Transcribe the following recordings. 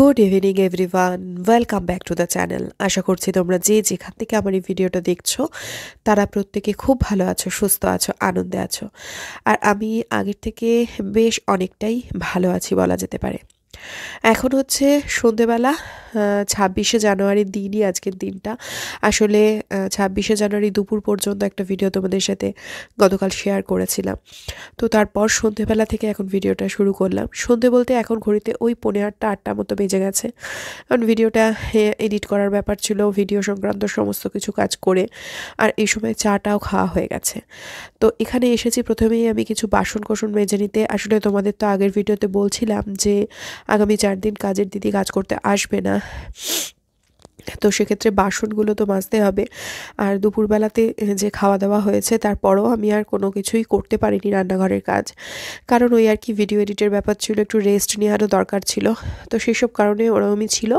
Good evening everyone welcome back to the channel আশা করছি তোমরা যে যেখান থেকে আমার এই ভিডিওটা দেখছো তারা প্রত্যেকে খুব ভালো আছো সুস্থ আছো আনন্দে আছো আর আমি আগের থেকে বেশ অনেকটাই ভালো আছি বলা যেতে পারে এখন হচ্ছে সন্ধেবেলা ছাব্বিশে জানুয়ারির দিনই আজকের দিনটা আসলে ছাব্বিশে জানুয়ারি দুপুর পর্যন্ত একটা ভিডিও তোমাদের সাথে গতকাল শেয়ার করেছিলাম তো তারপর সন্ধেবেলা থেকে এখন ভিডিওটা শুরু করলাম সন্ধে বলতে এখন ঘড়িতে ওই পনেরো আটটা আটটা মতো বেজে গেছে কারণ ভিডিওটা এডিট করার ব্যাপার ছিল ভিডিও সংক্রান্ত সমস্ত কিছু কাজ করে আর এই সময় চাটাও খাওয়া হয়ে গেছে তো এখানে এসেছি প্রথমেই আমি কিছু বাসন কোসন মেজে নিতে আসলে তোমাদের তো আগের ভিডিওতে বলছিলাম যে আগামী চার দিন কাজের দিদি কাজ করতে আসবে না তো সেক্ষেত্রে বাসনগুলো তো মাজতে হবে আর দুপুরবেলাতে যে খাওয়া দাওয়া হয়েছে তারপরও আমি আর কোনো কিছুই করতে পারিনি রান্নাঘরের কাজ কারণ ওই আর কি ভিডিও এডিটের ব্যাপার ছিল একটু রেস্ট নেওয়ারও দরকার ছিল তো সেসব কারণে ওরমই ছিল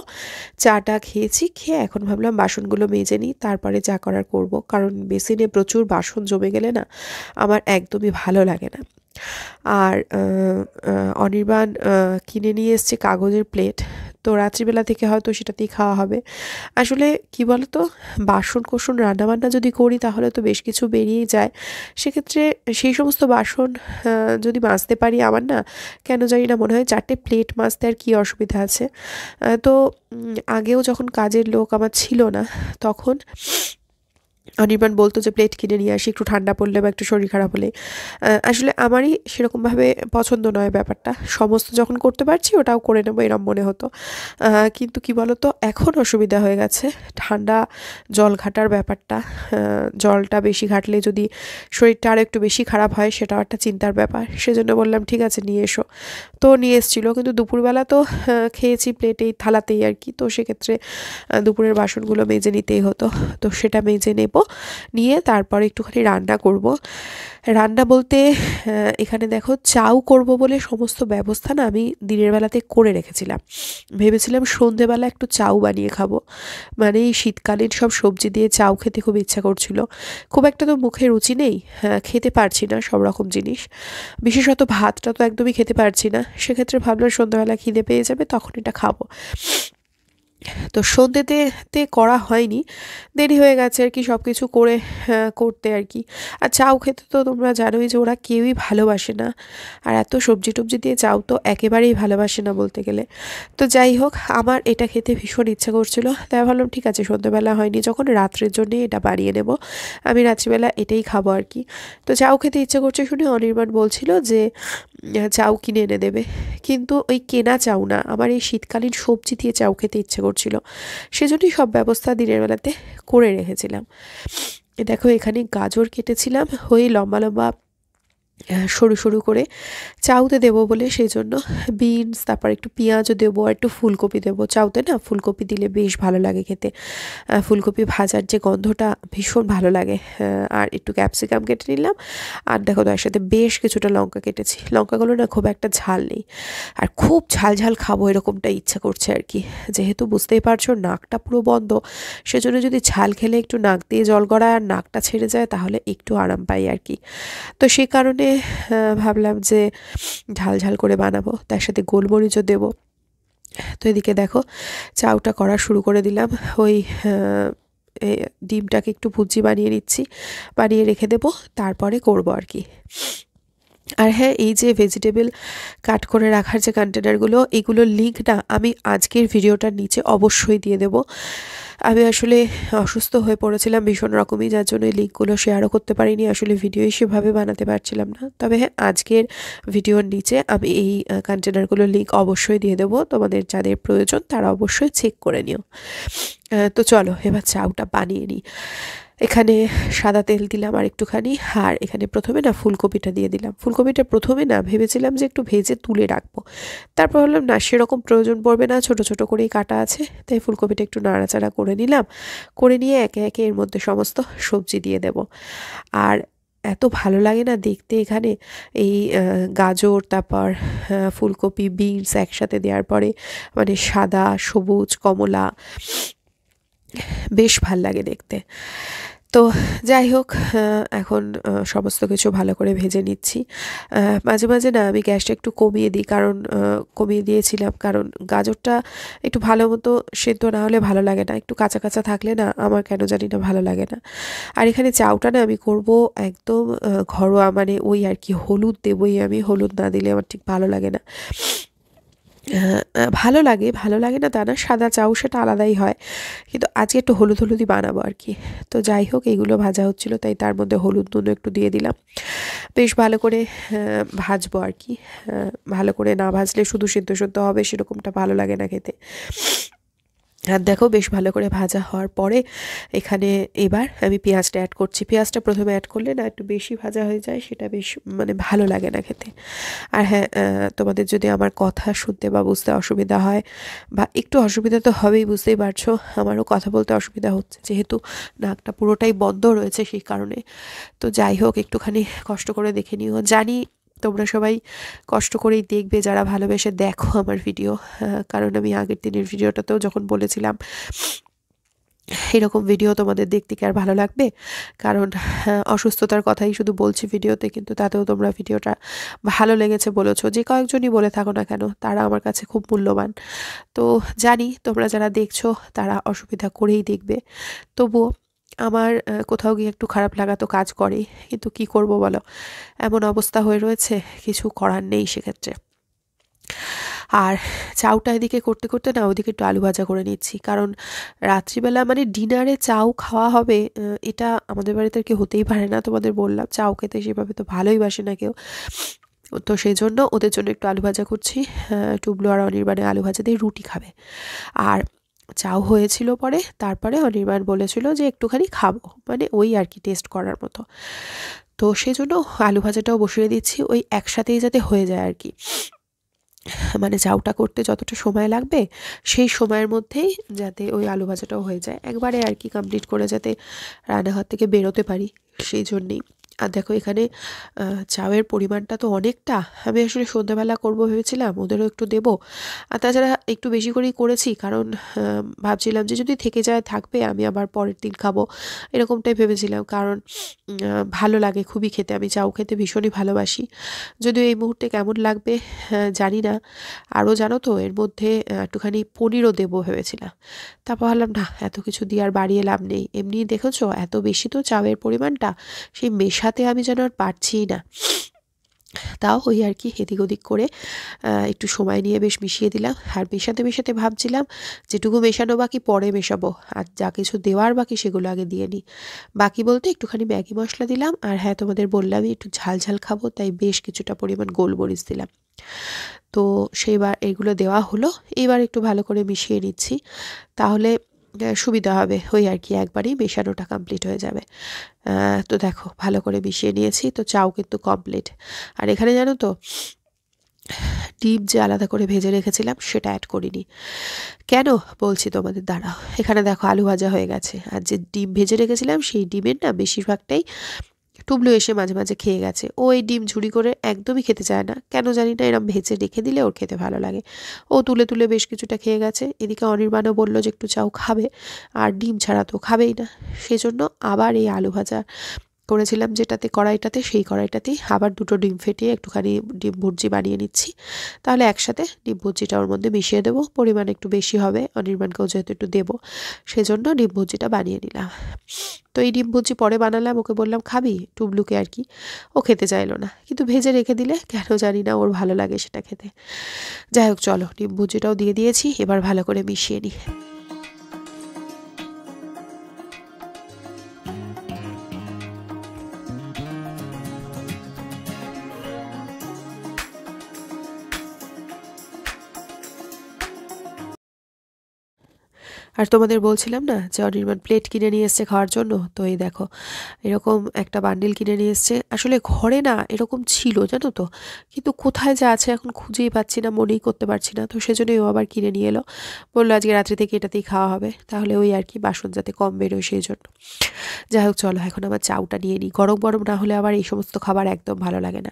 চাটা খেয়েছি খেয়ে এখন ভাবলাম বাসনগুলো মেজে নিই তারপরে চা করার করব কারণ বেসিনে প্রচুর বাসন জমে গেলে না আমার একদমই ভালো লাগে না আর অনির্বাণ কিনে নিয়ে এসছে কাগজের প্লেট তো রাত্রিবেলা থেকে হয়তো সেটাতেই খাওয়া হবে আসলে কি বলতো বাসন কোসন রান্নাবান্না যদি করি তাহলে তো বেশ কিছু বেরিয়ে যায় সেক্ষেত্রে সেই সমস্ত বাসন যদি মাজতে পারি আমার না কেন জানি না মনে হয় চারটে প্লেট মাজতে আর কী অসুবিধা আছে তো আগেও যখন কাজের লোক আমার ছিল না তখন অনির্বাণ বলতো যে প্লেট কিনে নিয়ে আসি একটু ঠান্ডা পড়লে বা একটু শরীর খারাপ হলে আসলে আমারই সেরকমভাবে পছন্দ নয় ব্যাপারটা সমস্ত যখন করতে পারছি ওটাও করে নেবো এরম মনে হতো কিন্তু কি বলতো এখন অসুবিধা হয়ে গেছে ঠান্ডা জল ঘাটার ব্যাপারটা জলটা বেশি ঘাটলে যদি শরীরটা আরও একটু বেশি খারাপ হয় সেটাও একটা চিন্তার ব্যাপার সেজন্য বললাম ঠিক আছে নিয়ে এসো তো নিয়ে এসছিল কিন্তু দুপুরবেলা তো খেয়েছি প্লেটেই থালাতেই আর কি তো সেক্ষেত্রে দুপুরের বাসনগুলো মেজে নিতেই হতো তো সেটা মেজে নেবো নিয়ে তারপরে একটুখানি রান্না করব। রান্না বলতে এখানে দেখো চাউ করব বলে সমস্ত ব্যবস্থা না আমি দিনের বেলাতে করে রেখেছিলাম ভেবেছিলাম সন্ধেবেলা একটু চাউ বানিয়ে খাবো মানে শীতকালীন সব সবজি দিয়ে চাউ খেতে খুব ইচ্ছা করছিল খুব একটা তো মুখে রুচি নেই হ্যাঁ, খেতে পারছি না সব রকম জিনিস বিশেষত ভাতটা তো একদমই খেতে পারছি না সেক্ষেত্রে ভাবলাম সন্ধ্যাবেলা খিদে পেয়ে যাবে তখন এটা খাবো তো সন্ধ্যেতে করা হয়নি দেরি হয়ে গেছে আর কি সব কিছু করে হ্যাঁ, করতে আর কি আর চাউ খেতে তো তোমরা জানোই যে ওরা কেউই ভালোবাসে না আর এত সবজি টবজি দিয়ে চাউ তো একেবারেই ভালোবাসে না বলতে গেলে তো যাই হোক আমার এটা খেতে ভীষণ ইচ্ছা করছিল তাই ভাবলাম ঠিক আছে সন্ধ্যেবেলা হয়নি যখন রাত্রের জন্যে এটা বানিয়ে নেব আমি রাত্রিবেলা এটাই খাবো আর কি তো চাউ খেতে ইচ্ছা করছে শুনে অনির্বাণ বলছিল যে চাউ কিনে এনে দেবে কিন্তু ওই কেনা চাউ না আমার এই শীতকালীন সবজি দিয়ে চাউ খেতে ইচ্ছে করছিল সেজন্যই সব ব্যবস্থা দিনের বেলাতে করে রেখেছিলাম দেখো এখানে গাজর কেটেছিলাম ওই লম্বা লম্বা সরু সরু করে চাউতে দেব বলে সেই জন্য বিনস তারপর একটু পেঁয়াজও দেবো আর একটু ফুলকপি দেবো চাউতে না ফুলকপি দিলে বেশ ভালো লাগে খেতে ফুলকপি ভাজার যে গন্ধটা ভীষণ ভালো লাগে আর একটু ক্যাপসিকাম কেটে নিলাম আর দেখো তার সাথে বেশ কিছুটা লঙ্কা কেটেছি লঙ্কাগুলো না খুব একটা ঝাল নেই আর খুব ঝাল ঝাল খাবো এরকমটা ইচ্ছা করছে আর কি যেহেতু বুঝতেই পারছো নাকটা পুরো বন্ধ সেজন্য যদি ঝাল খেলে একটু নাক দিয়ে জল গড়ায় আর নাকটা ছেড়ে যায় তাহলে একটু আরাম পাই আর কি তো সেই কারণে ভাবলাম যে ঝাল ঝাল করে বানাবো তার সাথে গোলমরিচও দেবো তো এদিকে দেখো চাউটা করা শুরু করে দিলাম ওই ডিমটাকে একটু ভুজি বানিয়ে নিচ্ছি বানিয়ে রেখে দেবো তারপরে করবো আর কি আর হ্যাঁ এই যে ভেজিটেবল কাট করে রাখার যে কন্টেনারগুলো এগুলোর লিঙ্ক না আমি আজকের ভিডিওটার নিচে অবশ্যই দিয়ে দেব আমি আসলে অসুস্থ হয়ে পড়েছিলাম ভীষণ রকমই যার জন্য এই লিঙ্কগুলো শেয়ারও করতে পারিনি আসলে ভিডিওই সেভাবে বানাতে পারছিলাম না তবে হ্যাঁ আজকের ভিডিওর নিচে আমি এই কন্টেনারগুলোর লিঙ্ক অবশ্যই দিয়ে দেবো তোমাদের যাদের প্রয়োজন তারা অবশ্যই চেক করে নিও তো চলো এবার চাউটা বানিয়ে নিই এখানে সাদা তেল দিলাম আর একটুখানি আর এখানে প্রথমে না ফুলকপিটা দিয়ে দিলাম ফুলকপিটা প্রথমে না ভেবেছিলাম যে একটু ভেজে তুলে রাখবো তারপর ভাবলাম না সেরকম প্রয়োজন পড়বে না ছোট ছোট করেই কাটা আছে তাই ফুলকপিটা একটু নাড়াচাড়া করে নিলাম করে নিয়ে একে একে এর মধ্যে সমস্ত সবজি দিয়ে দেব আর এত ভালো লাগে না দেখতে এখানে এই গাজর তারপর ফুলকপি বিনস একসাথে দেওয়ার পরে মানে সাদা সবুজ কমলা বেশ ভাল লাগে দেখতে তো যাই হোক এখন সমস্ত কিছু ভালো করে ভেজে নিচ্ছি মাঝে মাঝে না আমি গ্যাসটা একটু কমিয়ে দিই কারণ কমিয়ে দিয়েছিলাম কারণ গাজরটা একটু ভালো মতো সেদ্ধ না হলে ভালো লাগে না একটু কাঁচা কাঁচা থাকলে না আমার কেন জানি না ভালো লাগে না আর এখানে চাউটা না আমি করব একদম ঘরোয়া মানে ওই আর কি হলুদ দেবই আমি হলুদ না দিলে আমার ঠিক ভালো লাগে না ভালো লাগে ভালো লাগে না তা না সাদা চাউ সেটা আলাদাই হয় কিন্তু আজকে একটু হলুদ হলুদই বানাবো আর কি তো যাই হোক এইগুলো ভাজা হচ্ছিলো তাই তার মধ্যে হলুদ নুন একটু দিয়ে দিলাম বেশ ভালো করে ভাজবো আর কি ভালো করে না ভাজলে শুধু সিদ্ধ সিদ্ধ হবে সেরকমটা ভালো লাগে না খেতে আর দেখো বেশ ভালো করে ভাজা হওয়ার পরে এখানে এবার আমি পেঁয়াজটা অ্যাড করছি পেঁয়াজটা প্রথমে অ্যাড করলে না একটু বেশি ভাজা হয়ে যায় সেটা বেশ মানে ভালো লাগে না খেতে আর হ্যাঁ তোমাদের যদি আমার কথা শুনতে বা বুঝতে অসুবিধা হয় বা একটু অসুবিধা তো হবেই বুঝতেই পারছো আমারও কথা বলতে অসুবিধা হচ্ছে যেহেতু নাকটা পুরোটাই বন্ধ রয়েছে সেই কারণে তো যাই হোক একটুখানি কষ্ট করে দেখে নিও জানি তোমরা সবাই কষ্ট করেই দেখবে যারা ভালোবেসে দেখো আমার ভিডিও কারণ আমি আগের দিনের ভিডিওটাতেও যখন বলেছিলাম এরকম ভিডিও তোমাদের দেখতে কি আর ভালো লাগবে কারণ অসুস্থতার কথাই শুধু বলছি ভিডিওতে কিন্তু তাতেও তোমরা ভিডিওটা ভালো লেগেছে বলেছো যে কয়েকজনই বলে থাকো না কেন তারা আমার কাছে খুব মূল্যবান তো জানি তোমরা যারা দেখছো তারা অসুবিধা করেই দেখবে তবুও আমার কোথাও গিয়ে একটু খারাপ লাগা তো কাজ করে কিন্তু কি করব বলো এমন অবস্থা হয়ে রয়েছে কিছু করার নেই সেক্ষেত্রে আর চাউটা এদিকে করতে করতে না ওদিকে একটু আলু ভাজা করে নিচ্ছি কারণ রাত্রিবেলা মানে ডিনারে চাউ খাওয়া হবে এটা আমাদের বাড়িতে আর কি হতেই পারে না তোমাদের বললাম চাউ খেতে সেভাবে তো ভালোই বাসে না কেউ তো সেই জন্য ওদের জন্য একটু আলু ভাজা করছি টুবলো আর অনির্বাণে আলু ভাজা দিয়ে রুটি খাবে আর চাও হয়েছিল পরে তারপরে অনির্বাণ বলেছিল যে একটুখানি খাবো মানে ওই আর কি টেস্ট করার মতো তো সেই জন্য আলু ভাজাটাও বসিয়ে দিচ্ছি ওই একসাথেই যাতে হয়ে যায় আর কি মানে চাউটা করতে যতটা সময় লাগবে সেই সময়ের মধ্যেই যাতে ওই আলু ভাজাটাও হয়ে যায় একবারে আর কি কমপ্লিট করে যাতে রান্নাঘর থেকে বেরোতে পারি সেই জন্যেই আর দেখো এখানে চাউয়ের পরিমাণটা তো অনেকটা আমি আসলে সন্ধ্যাবেলা করবো ভেবেছিলাম ওদেরও একটু দেব আর তাছাড়া একটু বেশি করেই করেছি কারণ ভাবছিলাম যে যদি থেকে যায় থাকবে আমি আবার পরের দিন খাবো এরকমটাই ভেবেছিলাম কারণ ভালো লাগে খুবই খেতে আমি চাউ খেতে ভীষণই ভালোবাসি যদিও এই মুহূর্তে কেমন লাগবে জানি না আরও জানো তো এর মধ্যে একটুখানি পনিরও দেবো ভেবেছিলাম তারপর ভাবলাম না এত কিছু দিয়ে আর বাড়িয়ে লাভ নেই এমনি দেখেছো এত বেশি তো চাউয়ের পরিমাণটা সেই মেশা তাতে আমি যেন আর পারছিই না তাও ওই আর কি হেদিক ওদিক করে একটু সময় নিয়ে বেশ মিশিয়ে দিলাম আর মেশাতে মেশাতে ভাবছিলাম যেটুকু মেশানো বাকি পরে মেশাবো আর যা কিছু দেওয়ার বাকি সেগুলো আগে দিয়ে নিই বাকি বলতে একটুখানি ম্যাগি মশলা দিলাম আর হ্যাঁ তোমাদের বললামই একটু ঝাল ঝাল খাবো তাই বেশ কিছুটা পরিমাণ গোলমরিচ দিলাম তো সেইবার এগুলো দেওয়া হলো এবার একটু ভালো করে মিশিয়ে নিচ্ছি তাহলে সুবিধা হবে ওই আর কি একবারেই মেশানোটা কমপ্লিট হয়ে যাবে তো দেখো ভালো করে মিশিয়ে নিয়েছি তো চাও কিন্তু কমপ্লিট আর এখানে জানো তো ডিম যে আলাদা করে ভেজে রেখেছিলাম সেটা অ্যাড করিনি কেন বলছি তোমাদের দাঁড়াও এখানে দেখো আলু ভাজা হয়ে গেছে আর যে ডিম ভেজে রেখেছিলাম সেই ডিমের না বেশিরভাগটাই টুবলু এসে মাঝে মাঝে খেয়ে গেছে ও এই ডিম ঝুড়ি করে একদমই খেতে চায় না কেন জানি না এরম ভেজে রেখে দিলে ওর খেতে ভালো লাগে ও তুলে তুলে বেশ কিছুটা খেয়ে গেছে এদিকে অনির্বাণও বলল যে একটু চাও খাবে আর ডিম ছাড়া তো খাবেই না সেজন্য আবার এই আলু ভাজা করেছিলাম যেটাতে কড়াইটাতে সেই কড়াইটাতেই আবার দুটো ডিম ফেটিয়ে একটুখানি ডিম ভুর্জি বানিয়ে নিচ্ছি তাহলে একসাথে ডিম ভুর্জিটা ওর মধ্যে মিশিয়ে দেবো পরিমাণ একটু বেশি হবে অনির্মাণকেও যেহেতু একটু দেবো সেজন্য ডিম ভুর্জিটা বানিয়ে নিলাম তো এই ডিম ভুজি পরে বানালাম ওকে বললাম খাবি টুবলুকে আর কি ও খেতে চাইলো না কিন্তু ভেজে রেখে দিলে কেন জানি না ওর ভালো লাগে সেটা খেতে যাই হোক চলো ডিম ভুজিটাও দিয়ে দিয়েছি এবার ভালো করে মিশিয়ে নিই আর তোমাদের বলছিলাম না যে অনির্মাণ প্লেট কিনে নিয়ে এসছে খাওয়ার জন্য তো এই দেখো এরকম একটা বান্ডিল কিনে নিয়ে এসছে আসলে ঘরে না এরকম ছিল জানো তো কিন্তু কোথায় যা আছে এখন খুঁজেই পাচ্ছি না মনেই করতে পারছি না তো সেজন্যই ও আবার কিনে নিয়ে এলো বললো আজকে রাত্রি থেকে এটাতেই খাওয়া হবে তাহলে ওই আর কি বাসন যাতে কম বেরোয় সেই জন্য যাই হোক চলো এখন আমার চাউটা নিয়ে নিই গরম গরম না হলে আবার এই সমস্ত খাবার একদম ভালো লাগে না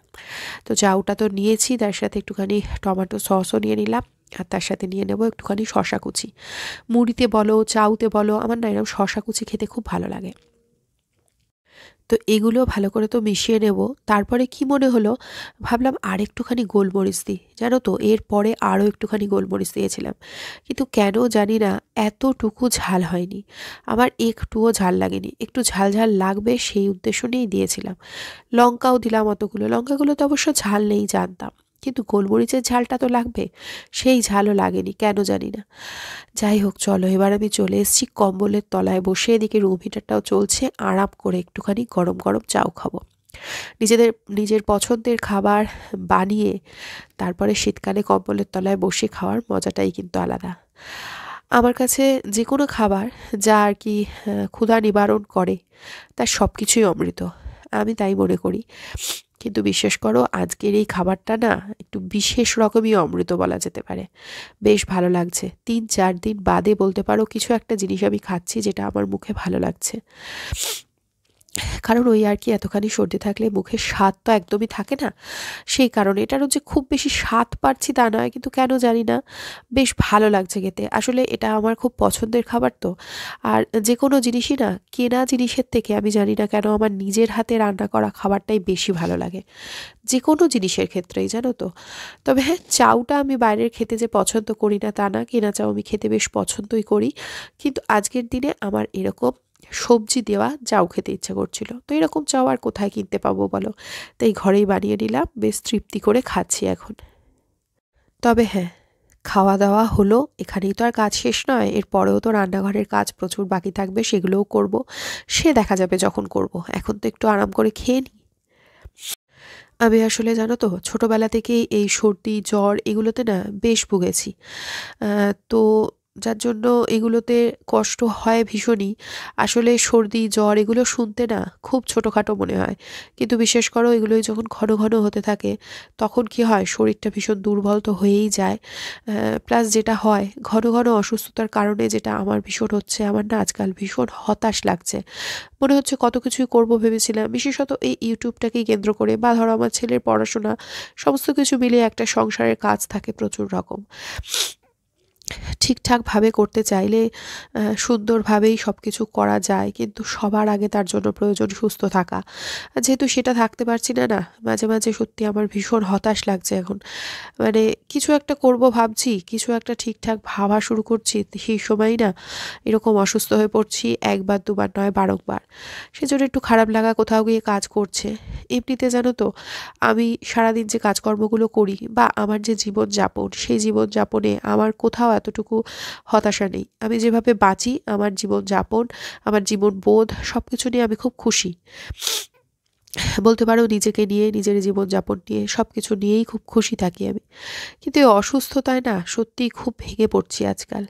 তো চাউটা তো নিয়েছি তার সাথে একটুখানি টমেটো সসও নিয়ে নিলাম আর তার সাথে নিয়ে নেবো একটুখানি শশা কুচি মুড়িতে বলো চাউতে বলো আমার না এরকম শশা কুচি খেতে খুব ভালো লাগে তো এগুলো ভালো করে তো মিশিয়ে নেব তারপরে কি মনে হলো ভাবলাম আর একটুখানি গোলমরিচ দিই জানো তো এরপরে আরও একটুখানি গোলমরিচ দিয়েছিলাম কিন্তু কেন জানি না এতটুকু ঝাল হয়নি আমার একটুও ঝাল লাগেনি একটু ঝাল ঝাল লাগবে সেই উদ্দেশ্য নিয়েই দিয়েছিলাম লঙ্কাও দিলাম অতগুলো লঙ্কাগুলো তো অবশ্য ঝাল নেই জানতাম কিন্তু গোলমরিচের ঝালটা তো লাগবে সেই ঝালও লাগেনি কেন জানি না যাই হোক চলো এবার আমি চলে এসেছি কম্বলের তলায় বসে এদিকে রুম হিটারটাও চলছে আরাম করে একটুখানি গরম গরম চাও খাবো নিজেদের নিজের পছন্দের খাবার বানিয়ে তারপরে শীতকালে কম্বলের তলায় বসে খাওয়ার মজাটাই কিন্তু আলাদা আমার কাছে যে কোনো খাবার যা আর কি ক্ষুধা নিবারণ করে তার সব কিছুই অমৃত আমি তাই মনে করি কিন্তু বিশ্বাস করো আজকের এই খাবারটা না একটু বিশেষ রকমই অমৃত বলা যেতে পারে বেশ ভালো লাগছে তিন চার দিন বাদে বলতে পারো কিছু একটা জিনিস আমি খাচ্ছি যেটা আমার মুখে ভালো লাগছে কারণ ওই আর কি এতখানি সর্দি থাকলে মুখে স্বাদ তো একদমই থাকে না সেই কারণে এটারও যে খুব বেশি স্বাদ পাচ্ছি তা নয় কিন্তু কেন জানি না বেশ ভালো লাগছে খেতে আসলে এটা আমার খুব পছন্দের খাবার তো আর যে কোনো জিনিসই না কেনা জিনিসের থেকে আমি জানি না কেন আমার নিজের হাতে রান্না করা খাবারটাই বেশি ভালো লাগে যে কোনো জিনিসের ক্ষেত্রেই জানো তো তবে হ্যাঁ চাউটা আমি বাইরের খেতে যে পছন্দ করি না তা না কেনা চাউ আমি খেতে বেশ পছন্দই করি কিন্তু আজকের দিনে আমার এরকম সবজি দেওয়া যাও খেতে ইচ্ছে করছিল তো এরকম চাও আর কোথায় কিনতে পাবো বলো তাই ঘরেই বানিয়ে নিলাম বেশ তৃপ্তি করে খাচ্ছি এখন তবে হ্যাঁ খাওয়া দাওয়া হলো এখানেই তো আর কাজ শেষ নয় এরপরেও তো রান্নাঘরের কাজ প্রচুর বাকি থাকবে সেগুলোও করব সে দেখা যাবে যখন করব এখন তো একটু আরাম করে খেয়ে নিই আমি আসলে জানো তো ছোটোবেলা থেকে এই সর্দি জ্বর এগুলোতে না বেশ ভুগেছি তো যার জন্য এগুলোতে কষ্ট হয় ভীষণই আসলে সর্দি জ্বর এগুলো শুনতে না খুব ছোটোখাটো মনে হয় কিন্তু বিশেষ করে এগুলোই যখন ঘন ঘন হতে থাকে তখন কি হয় শরীরটা ভীষণ দুর্বল তো হয়েই যায় প্লাস যেটা হয় ঘন ঘন অসুস্থতার কারণে যেটা আমার ভীষণ হচ্ছে আমার না আজকাল ভীষণ হতাশ লাগছে মনে হচ্ছে কত কিছুই করব ভেবেছিলাম বিশেষত এই ইউটিউবটাকেই কেন্দ্র করে বা ধরো আমার ছেলের পড়াশোনা সমস্ত কিছু মিলিয়ে একটা সংসারের কাজ থাকে প্রচুর রকম ঠিকঠাকভাবে করতে চাইলে সুন্দরভাবেই সব কিছু করা যায় কিন্তু সবার আগে তার জন্য প্রয়োজন সুস্থ থাকা যেহেতু সেটা থাকতে পারছি না না মাঝে মাঝে সত্যি আমার ভীষণ হতাশ লাগছে এখন মানে কিছু একটা করব ভাবছি কিছু একটা ঠিকঠাক ভাবা শুরু করছি সেই সময়ই না এরকম অসুস্থ হয়ে পড়ছি একবার দুবার নয় বারংবার সেজন্য একটু খারাপ লাগা কোথাও গিয়ে কাজ করছে এমনিতে জানো তো আমি সারাদিন যে কাজকর্মগুলো করি বা আমার যে জীবনযাপন সেই জীবনযাপনে আমার কোথাও এতটুকু হতাশা নেই আমি যেভাবে বাঁচি আমার জীবন যাপন আমার জীবন বোধ সব কিছু নিয়ে আমি খুব খুশি বলতে পারো নিজেকে নিয়ে নিজের জীবনযাপন নিয়ে সব কিছু নিয়েই খুব খুশি থাকি আমি কিন্তু অসুস্থতায় না সত্যিই খুব ভেঙে পড়ছি আজকাল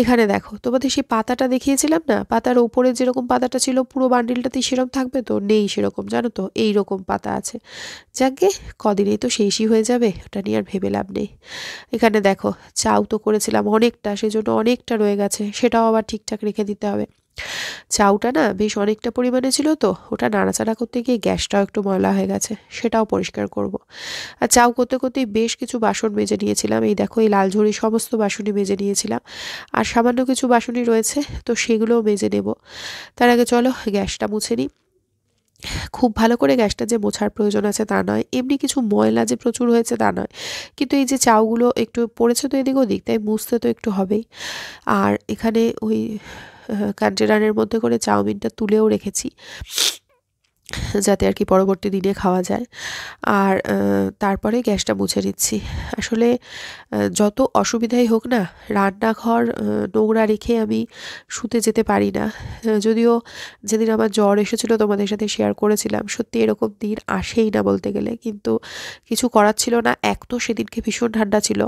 এখানে দেখো তোমাদের সেই পাতাটা দেখিয়েছিলাম না পাতার ওপরে যেরকম পাতাটা ছিল পুরো বান্ডিলটাতে সেরকম থাকবে তো নেই সেরকম জানো তো এই রকম পাতা আছে যাকে কদিনেই তো শেষই হয়ে যাবে ওটা নিয়ে আর ভেবে লাভ নেই এখানে দেখো চাউ তো করেছিলাম অনেকটা সেজন্য অনেকটা রয়ে গেছে সেটাও আবার ঠিকঠাক রেখে দিতে হবে চাউটা না বেশ অনেকটা পরিমাণে ছিল তো ওটা নাড়াচাড়া করতে গিয়ে গ্যাসটাও একটু ময়লা হয়ে গেছে সেটাও পরিষ্কার করব। আর চাউ করতে করতেই বেশ কিছু বাসন মেজে নিয়েছিলাম এই দেখো এই লাল ঝুড়ি সমস্ত বাসনই মেজে নিয়েছিলাম আর সামান্য কিছু বাসনই রয়েছে তো সেগুলোও মেজে নেব তার আগে চলো গ্যাসটা মুছে নিই খুব ভালো করে গ্যাসটা যে মোছার প্রয়োজন আছে তা নয় এমনি কিছু ময়লা যে প্রচুর হয়েছে তা নয় কিন্তু এই যে চাউগুলো একটু পড়েছে তো এদিক ওদিক তাই মুছতে তো একটু হবেই আর এখানে ওই কাটজেরানের মধ্যে করে চাউমিনটা তুলেও রেখেছি যাতে আর কি পরবর্তী দিনে খাওয়া যায় আর তারপরে গ্যাসটা মুছে নিচ্ছি আসলে যত অসুবিধাই হোক না রান্নাঘর নোংরা রেখে আমি শুতে যেতে পারি না যদিও যেদিন আমার জ্বর এসেছিলো তোমাদের সাথে শেয়ার করেছিলাম সত্যি এরকম দিন আসেই না বলতে গেলে কিন্তু কিছু করার ছিল না এক তো সেদিনকে ভীষণ ঠান্ডা ছিল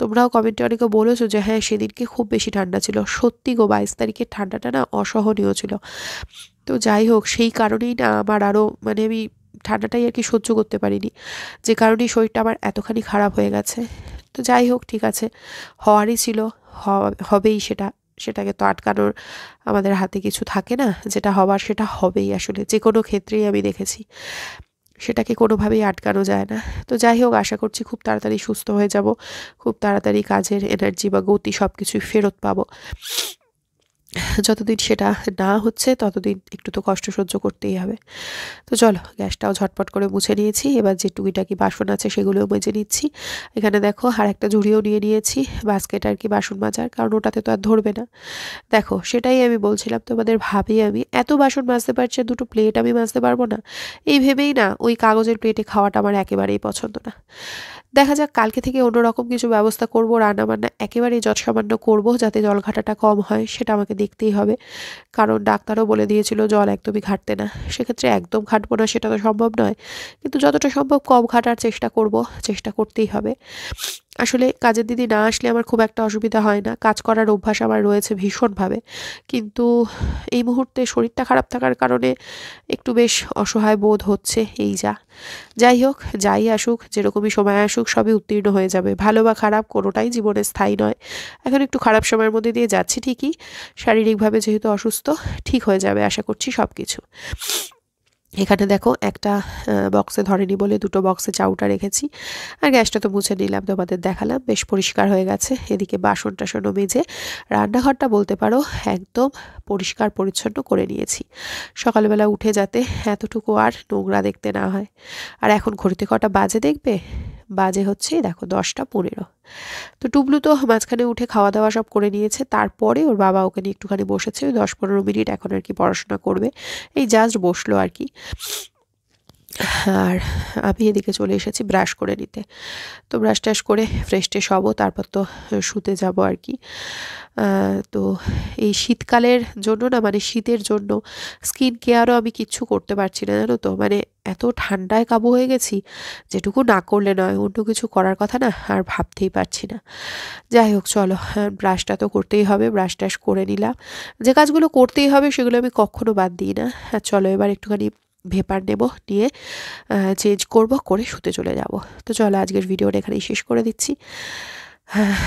তোমরাও কমেন্টে অনেকে বলেছো যে হ্যাঁ সেদিনকে খুব বেশি ঠান্ডা ছিল সত্যি গো বাইশ তারিখের ঠান্ডাটা না অসহনীয় ছিল তো যাই হোক সেই কারণেই না আমার আরও মানে আমি ঠান্ডাটাই আর কি সহ্য করতে পারিনি যে কারণেই শরীরটা আমার এতখানি খারাপ হয়ে গেছে তো যাই হোক ঠিক আছে হওয়ারই ছিল হবেই সেটা সেটাকে তো আটকানোর আমাদের হাতে কিছু থাকে না যেটা হবার সেটা হবেই আসলে যে কোনো ক্ষেত্রেই আমি দেখেছি সেটাকে কোনোভাবেই আটকানো যায় না তো যাই হোক আশা করছি খুব তাড়াতাড়ি সুস্থ হয়ে যাব খুব তাড়াতাড়ি কাজের এনার্জি বা গতি সব কিছুই ফেরত পাবো যতদিন সেটা না হচ্ছে ততদিন একটু তো কষ্ট সহ্য করতেই হবে তো চলো গ্যাসটাও ঝটপট করে মুছে নিয়েছি এবার যে টুকিটাকি বাসন আছে সেগুলোও মেজে নিচ্ছি এখানে দেখো আর একটা ঝুড়িও নিয়ে নিয়েছি বাস্কেট আর কি বাসন মাজার কারণ ওটাতে তো আর ধরবে না দেখো সেটাই আমি বলছিলাম তোমাদের ভাবি আমি এত বাসন মাজতে পারছি দুটো প্লেট আমি মাজতে পারবো না এই ভেবেই না ওই কাগজের প্লেটে খাওয়াটা আমার একেবারেই পছন্দ না দেখা যাক কালকে থেকে অন্যরকম কিছু ব্যবস্থা করবো রান্নাবান্না একেবারেই যৎসামান্য করবো যাতে জলঘাটাটা কম হয় সেটা আমাকে দেখতেই হবে কারণ ডাক্তারও বলে দিয়েছিল জল একদমই ঘাটতে না সেক্ষেত্রে একদম ঘাটবো না সেটা তো সম্ভব নয় কিন্তু যতটা সম্ভব কম ঘাটার চেষ্টা করব চেষ্টা করতেই হবে আসলে কাজের দিদি না আসলে আমার খুব একটা অসুবিধা হয় না কাজ করার অভ্যাস আমার রয়েছে ভীষণভাবে কিন্তু এই মুহূর্তে শরীরটা খারাপ থাকার কারণে একটু বেশ অসহায় বোধ হচ্ছে এই যা যাই হোক যাই আসুক যেরকমই সময় আসুক সবই উত্তীর্ণ হয়ে যাবে ভালো বা খারাপ কোনোটাই জীবনে স্থায়ী নয় এখন একটু খারাপ সময়ের মধ্যে দিয়ে যাচ্ছি ঠিকই শারীরিকভাবে যেহেতু অসুস্থ ঠিক হয়ে যাবে আশা করছি সব কিছু এখানে দেখো একটা বক্সে ধরেনি বলে দুটো বক্সে চাউটা রেখেছি আর গ্যাসটা তো মুছে নিলাম তোমাদের দেখালাম বেশ পরিষ্কার হয়ে গেছে এদিকে বাসন টাসনও মেজে রান্নাঘরটা বলতে পারো একদম পরিষ্কার পরিচ্ছন্ন করে নিয়েছি সকালবেলা উঠে যাতে এতটুকু আর নোংরা দেখতে না হয় আর এখন ঘড়িতে কটা বাজে দেখবে বাজে হচ্ছে দেখো দশটা পনেরো তো টুবলু তো মাঝখানে উঠে খাওয়া দাওয়া সব করে নিয়েছে তারপরে ওর বাবা ওখানে একটুখানি বসেছে ওই দশ পনেরো মিনিট এখন আর কি পড়াশোনা করবে এই জাস্ট বসলো আর কি আর আমি এদিকে চলে এসেছি ব্রাশ করে নিতে তো ব্রাশ ট্রাশ করে ফ্রেশ ট্রেশ হবো তারপর তো শুতে যাব আর কি তো এই শীতকালের জন্য না মানে শীতের জন্য স্কিন কেয়ারও আমি কিচ্ছু করতে পারছি না জানো তো মানে এত ঠান্ডায় কাবু হয়ে গেছি যেটুকু না করলে নয় অন্য কিছু করার কথা না আর ভাবতেই পারছি না যাই হোক চলো ব্রাশটা তো করতেই হবে ব্রাশ ট্রাশ করে নিলাম যে কাজগুলো করতেই হবে সেগুলো আমি কখনও বাদ দিই না চলো এবার একটুখানি ভেপার নেব দিয়ে চেঞ্জ করব করে শুতে চলে যাব তো চলো আজকের ভিডিওটা এখানেই শেষ করে দিচ্ছি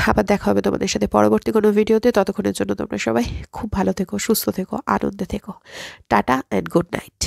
আবার দেখা হবে তোমাদের সাথে পরবর্তী কোনো ভিডিওতে ততক্ষণের জন্য তোমরা সবাই খুব ভালো থেকো সুস্থ থেকো আনন্দে থেকো টাটা অ্যান্ড গুড নাইট